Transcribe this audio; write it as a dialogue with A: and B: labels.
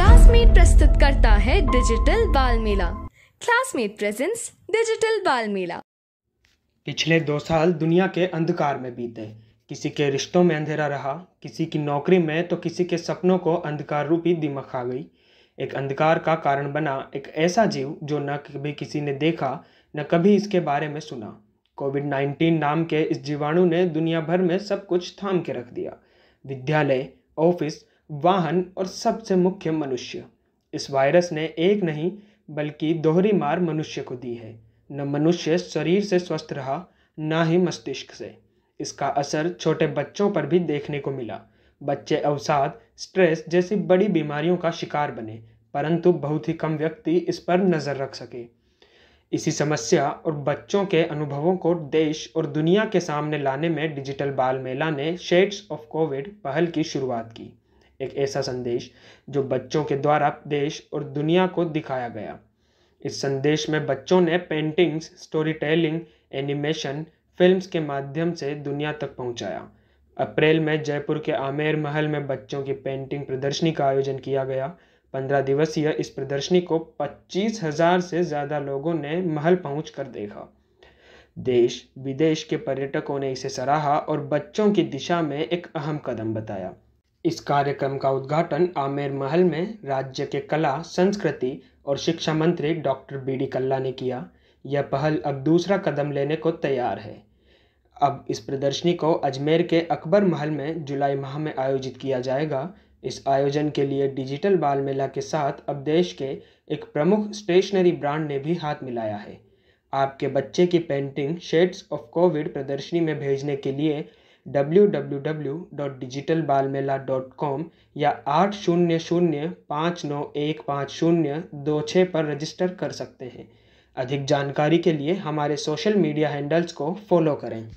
A: classmate प्रस्तुत करता है डिजिटल बाल मेला क्लासमेट प्रेजेंस डिजिटल बाल मेला पिछले दो साल दुनिया के अंधकार में बीते किसी के रिश्तों में अंधेरा रहा किसी की नौकरी में तो किसी के सपनों को अंधकार रूपी दिमाग खा गई एक अंधकार का कारण बना एक ऐसा जीव जो न कभी किसी ने देखा न कभी इसके बारे में सुना कोविड नाइन्टीन नाम के इस जीवाणु ने दुनिया भर में सब कुछ थाम के रख दिया विद्यालय ऑफिस वाहन और सबसे मुख्य मनुष्य इस वायरस ने एक नहीं बल्कि दोहरी मार मनुष्य को दी है न मनुष्य शरीर से स्वस्थ रहा न ही मस्तिष्क से इसका असर छोटे बच्चों पर भी देखने को मिला बच्चे अवसाद स्ट्रेस जैसी बड़ी बीमारियों का शिकार बने परंतु बहुत ही कम व्यक्ति इस पर नज़र रख सके इसी समस्या और बच्चों के अनुभवों को देश और दुनिया के सामने लाने में डिजिटल बाल मेला ने शेड्स ऑफ कोविड पहल की शुरुआत की एक ऐसा संदेश जो बच्चों के द्वारा देश और दुनिया को दिखाया गया इस संदेश में बच्चों ने paintings story telling animation films के माध्यम से दुनिया तक पहुंचाया अप्रैल में जयपुर के आमेर महल में बच्चों की पेंटिंग प्रदर्शनी का आयोजन किया गया पंद्रह दिवसीय इस प्रदर्शनी को पच्चीस हजार से ज़्यादा लोगों ने महल पहुँच कर देखा देश विदेश के पर्यटकों ने इसे सराहा और बच्चों की दिशा में एक अहम कदम बताया इस कार्यक्रम का उद्घाटन आमेर महल में राज्य के कला संस्कृति और शिक्षा मंत्री डॉक्टर बी डी कल्ला ने किया यह पहल अब दूसरा कदम लेने को तैयार है अब इस प्रदर्शनी को अजमेर के अकबर महल में जुलाई माह में आयोजित किया जाएगा इस आयोजन के लिए डिजिटल बाल मेला के साथ अब देश के एक प्रमुख स्टेशनरी ब्रांड ने भी हाथ मिलाया है आपके बच्चे की पेंटिंग शेड्स ऑफ कोविड प्रदर्शनी में भेजने के लिए कॉम या आठ शून्य शून्य पाँच नौ एक पाँच शून्य दो छः पर रजिस्टर कर सकते हैं अधिक जानकारी के लिए हमारे सोशल मीडिया हैंडल्स को फॉलो करें